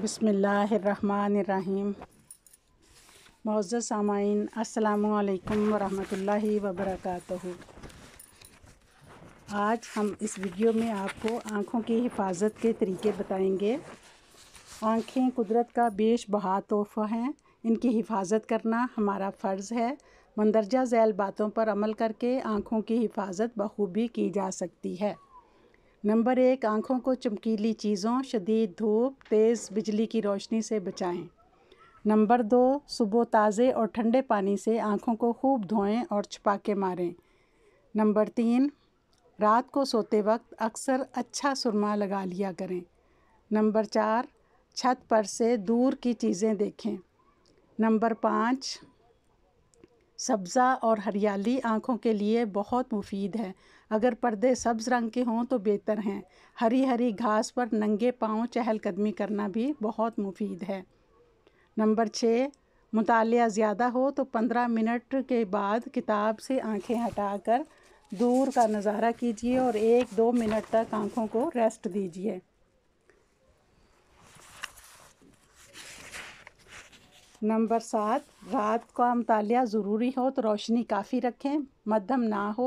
बसमीम मोज़ सामाइन अल्लाम वरहमतुल्लाह वबरकू आज हम इस वीडियो में आपको आँखों की हिफाजत के तरीके बताएंगे आँखें कुदरत का बेश बहा तोहफ़ा हैं इनकी हिफाजत करना हमारा फ़र्ज़ है मंदरजा झैल बातों पर अमल करके आँखों की हिफाजत बखूबी की जा सकती है नंबर एक आँखों को चमकीली चीज़ों शदीद धूप तेज़ बिजली की रोशनी से बचाएं नंबर दो सुबह ताज़े और ठंडे पानी से आँखों को खूब धोएं और छुपा के मारें नंबर तीन रात को सोते वक्त अक्सर अच्छा सुरमा लगा लिया करें नंबर चार छत पर से दूर की चीज़ें देखें नंबर पाँच सब्ज़ा और हरियाली आँखों के लिए बहुत मुफीद है अगर पर्दे सब्ज़ रंग के हों तो बेहतर हैं हरी हरी घास पर नंगे पाँव चहलकदमी करना भी बहुत मुफीद है नंबर छः मुताल ज़्यादा हो तो पंद्रह मिनट के बाद किताब से आंखें हटाकर दूर का नज़ारा कीजिए और एक दो मिनट तक आंखों को रेस्ट दीजिए नंबर सात रात का मतालिया ज़रूरी हो तो रोशनी काफ़ी रखें मध्यम ना हो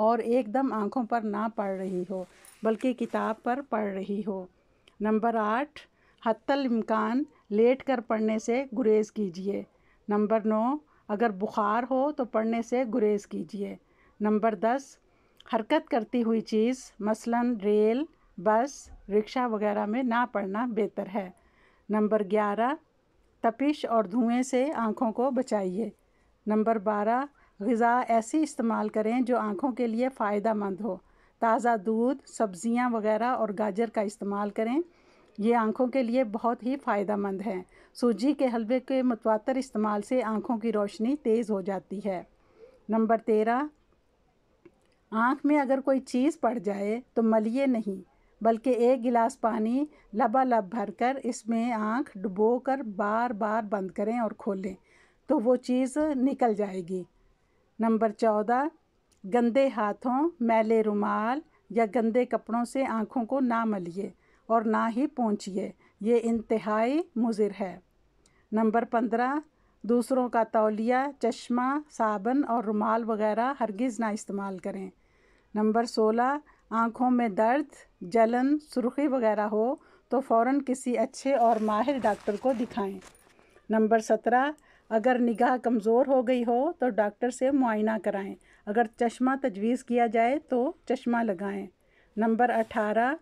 और एकदम आँखों पर ना पड़ रही हो बल्कि किताब पर पढ़ रही हो नंबर आठ हत्तल इम्कान लेट कर पढ़ने से गुरेज कीजिए नंबर नौ अगर बुखार हो तो पढ़ने से गुरेज कीजिए नंबर दस हरकत करती हुई चीज़ मसलन रेल बस रिक्शा वगैरह में ना पढ़ना बेहतर है नंबर ग्यारह तपिश और धुएं से आँखों को बचाइए नंबर बारह गज़ा ऐसी इस्तेमाल करें जो आँखों के लिए फ़ायदा मंद हो ताज़ा दूध सब्ज़ियाँ वगैरह और गाजर का इस्तेमाल करें ये आँखों के लिए बहुत ही फ़ायदा मंद है सूजी के हलवे के मतवातर इस्तेमाल से आँखों की रोशनी तेज़ हो जाती है नंबर तेरह आँख में अगर कोई चीज़ पड़ जाए तो मलिए नहीं बल्कि एक गिलास पानी लबालब भरकर इसमें आँख डुबोकर बार बार बंद करें और खोलें तो वो चीज़ निकल जाएगी नंबर चौदह गंदे हाथों मैले रुमाल या गंदे कपड़ों से आँखों को ना मलिए और ना ही पहुँचिए ये इंतहाई मुजिर है नंबर पंद्रह दूसरों का तौलिया चश्मा साबन और रुमाल वगैरह हरगिज़ ना इस्तेमाल करें नंबर सोलह आँखों में दर्द जलन सुर्खी वगैरह हो तो फ़ौर किसी अच्छे और माहिर डॉक्टर को दिखाएं नंबर सत्रह अगर निगाह कमज़ोर हो गई हो तो डॉक्टर से मुआयना कराएं अगर चश्मा तजवीज़ किया जाए तो चश्मा लगाएं नंबर अठारह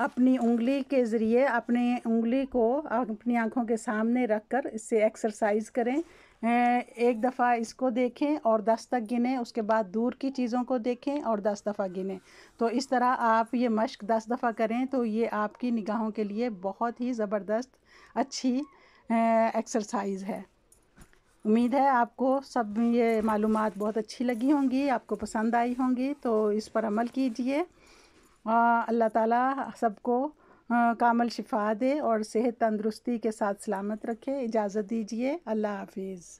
अपनी उंगली के ज़रिए अपने उंगली को अपनी आँखों के सामने रख कर इससे एक्सरसाइज करें एक दफ़ा इसको देखें और दस तक गिनें उसके बाद दूर की चीज़ों को देखें और दस दफ़ा गिनें तो इस तरह आप ये मश्क दस दफ़ा करें तो ये आपकी निगाहों के लिए बहुत ही ज़बरदस्त अच्छी एक्सरसाइज है उम्मीद है आपको सब ये मालूम बहुत अच्छी लगी होंगी आपको पसंद आई होंगी तो इस पर अमल कीजिए अल्लाह ताला सबको कामल शिफा दे और सेहत तंदुरुस्ती के साथ सलामत रखे इजाज़त दीजिए अल्लाह हाफिज़